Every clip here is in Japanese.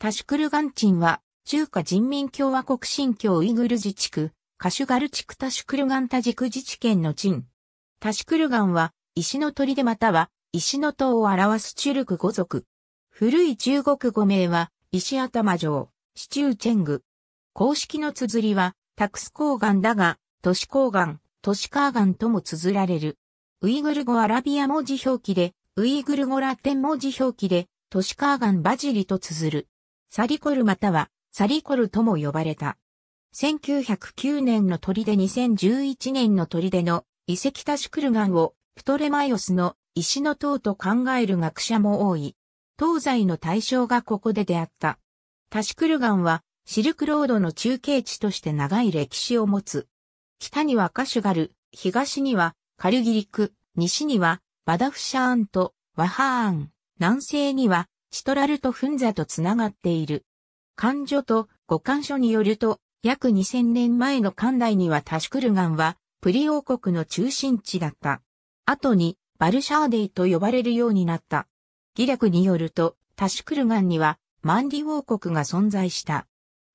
タシュクルガンチンは、中華人民共和国新疆ウイグル自治区、カシュガル地区タシュクルガンタジク自治県のチン。タシュクルガンは、石の鳥でまたは、石の塔を表すチュルク語族。古い中国語名は、石頭城、シチューチェング。公式の綴りは、タクス高岩だが、都市高岩、都市カーガンとも綴られる。ウイグル語アラビア文字表記で、ウイグル語ラテン文字表記で、都市カーガンバジリと綴る。サリコルまたはサリコルとも呼ばれた。1909年の砦2011年の砦の遺跡タシクルガンをプトレマイオスの石の塔と考える学者も多い。東西の対象がここで出会った。タシクルガンはシルクロードの中継地として長い歴史を持つ。北にはカシュガル、東にはカルギリク、西にはバダフシャーンとワハーン、南西にはシトラルトンザとつながっている。漢書と五漢書によると、約2000年前の漢代にはタシュクルガンは、プリ王国の中心地だった。後に、バルシャーデイと呼ばれるようになった。ラ略によると、タシュクルガンには、マンディ王国が存在した。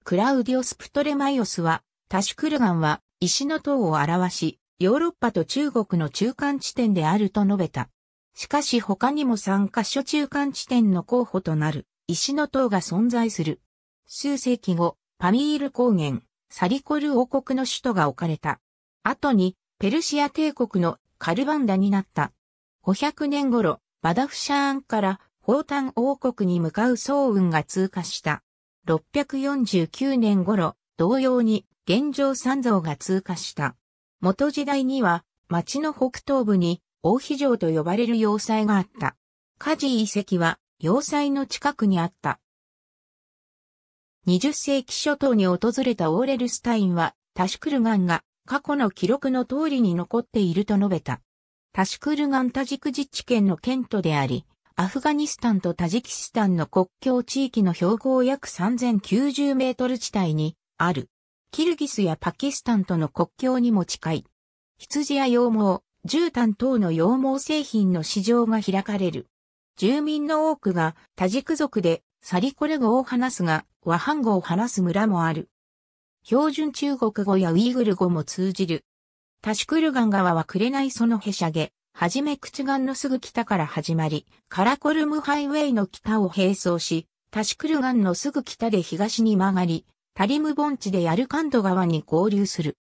クラウディオス・プトレマイオスは、タシュクルガンは、石の塔を表し、ヨーロッパと中国の中間地点であると述べた。しかし他にも3カ所中間地点の候補となる石の塔が存在する。数世紀後、パミール高原、サリコル王国の首都が置かれた。後に、ペルシア帝国のカルバンダになった。500年頃、バダフシャーンから宝丹王国に向かう総雲が通過した。649年頃、同様に現状三像が通過した。元時代には、町の北東部に大肥城と呼ばれる要塞があった。火事遺跡は要塞の近くにあった。20世紀初頭に訪れたオーレルスタインは、タシュクルガンが過去の記録の通りに残っていると述べた。タシュクルガンタジク自治県の県都であり、アフガニスタンとタジキスタンの国境地域の標高約3090メートル地帯にある。キルギスやパキスタンとの国境にも近い。羊や羊毛、絨毯等の羊毛製品の市場が開かれる。住民の多くが多軸族でサリコレ語を話すが、和半語を話す村もある。標準中国語やウイグル語も通じる。タシクルガン川は紅そのへしゃげ、はじめ口岸のすぐ北から始まり、カラコルムハイウェイの北を並走し、タシクルガンのすぐ北で東に曲がり、タリム盆地でヤルカンド川に合流する。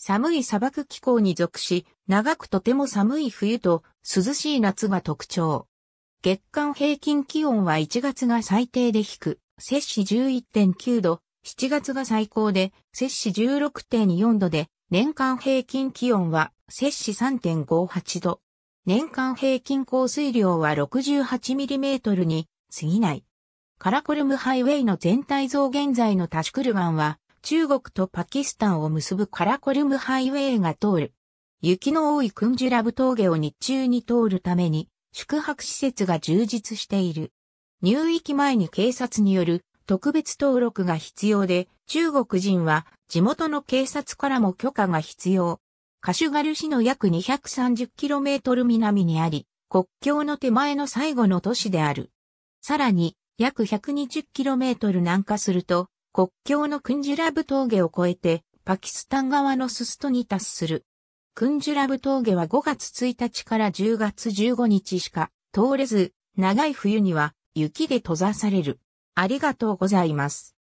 寒い砂漠気候に属し、長くとても寒い冬と涼しい夏が特徴。月間平均気温は1月が最低で低、く、摂氏11.9度、7月が最高で摂氏16.4度で、年間平均気温は摂氏3.58度。年間平均降水量は 68mm に過ぎない。カラコルムハイウェイの全体像現在のタシクル湾は中国とパキスタンを結ぶカラコルムハイウェイが通る。雪の多いクンジュラブ峠を日中に通るために宿泊施設が充実している。入域前に警察による特別登録が必要で、中国人は地元の警察からも許可が必要。カシュガル市の約 230km 南にあり、国境の手前の最後の都市である。さらに、約 120km 南下すると、国境のクンジュラブ峠を越えて、パキスタン側のスストに達する。クンジュラブ峠は5月1日から10月15日しか通れず、長い冬には雪で閉ざされる。ありがとうございます。